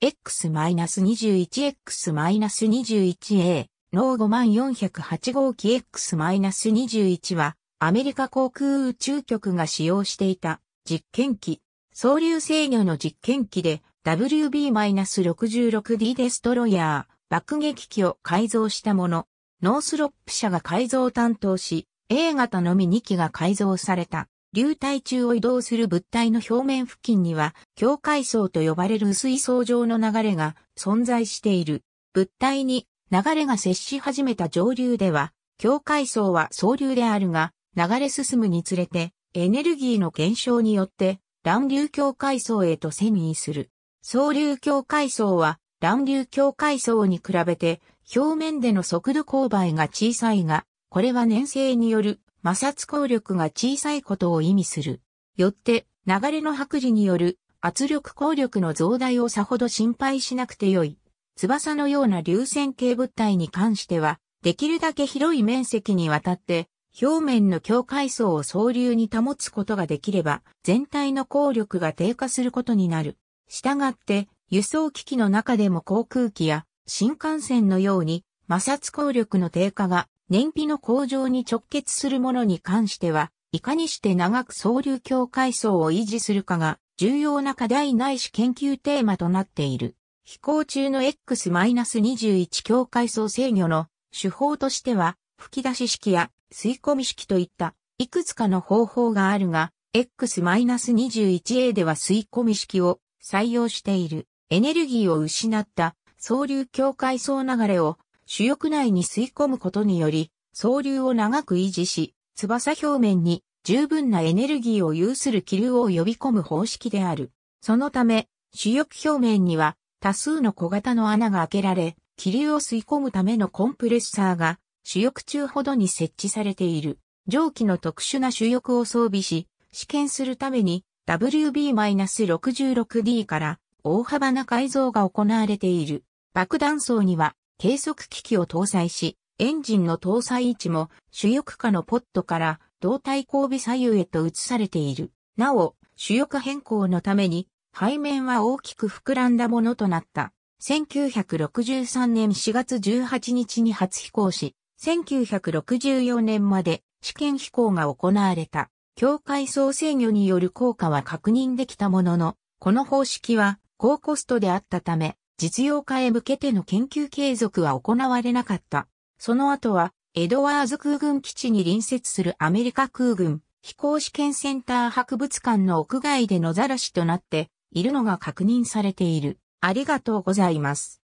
X-21X-21A の5 4 0 8号機 X-21 はアメリカ航空宇宙局が使用していた実験機、総流制御の実験機で WB-66D デストロイヤー爆撃機を改造したもの、ノースロップ社が改造を担当し、A 型のみ2機が改造された。流体中を移動する物体の表面付近には、境界層と呼ばれる薄い層状の流れが存在している。物体に流れが接し始めた上流では、境界層は層流であるが、流れ進むにつれて、エネルギーの減少によって、乱流境界層へと遷移する。層流境界層は、乱流境界層に比べて、表面での速度勾配が小さいが、これは粘性による摩擦効力が小さいことを意味する。よって、流れの剥離による圧力効力の増大をさほど心配しなくてよい。翼のような流線形物体に関しては、できるだけ広い面積にわたって、表面の境界層を総流に保つことができれば、全体の効力が低下することになる。したがって、輸送機器の中でも航空機や新幹線のように摩擦効力の低下が燃費の向上に直結するものに関しては、いかにして長く総流境階層を維持するかが重要な課題ないし研究テーマとなっている。飛行中の X-21 境階層制御の手法としては、吹き出し式や吸い込み式といったいくつかの方法があるが、X-21A では吸い込み式を採用しているエネルギーを失った総流境界層流れを主翼内に吸い込むことにより、総流を長く維持し、翼表面に十分なエネルギーを有する気流を呼び込む方式である。そのため、主翼表面には多数の小型の穴が開けられ、気流を吸い込むためのコンプレッサーが主翼中ほどに設置されている。蒸気の特殊な主翼を装備し、試験するために WB-66D から大幅な改造が行われている。爆弾層には計測機器を搭載し、エンジンの搭載位置も主翼下のポットから胴体後尾左右へと移されている。なお、主翼変更のために背面は大きく膨らんだものとなった。1963年4月18日に初飛行し、1964年まで試験飛行が行われた。境界層制御による効果は確認できたものの、この方式は高コストであったため、実用化へ向けての研究継続は行われなかった。その後は、エドワーズ空軍基地に隣接するアメリカ空軍飛行試験センター博物館の屋外でのざらしとなっているのが確認されている。ありがとうございます。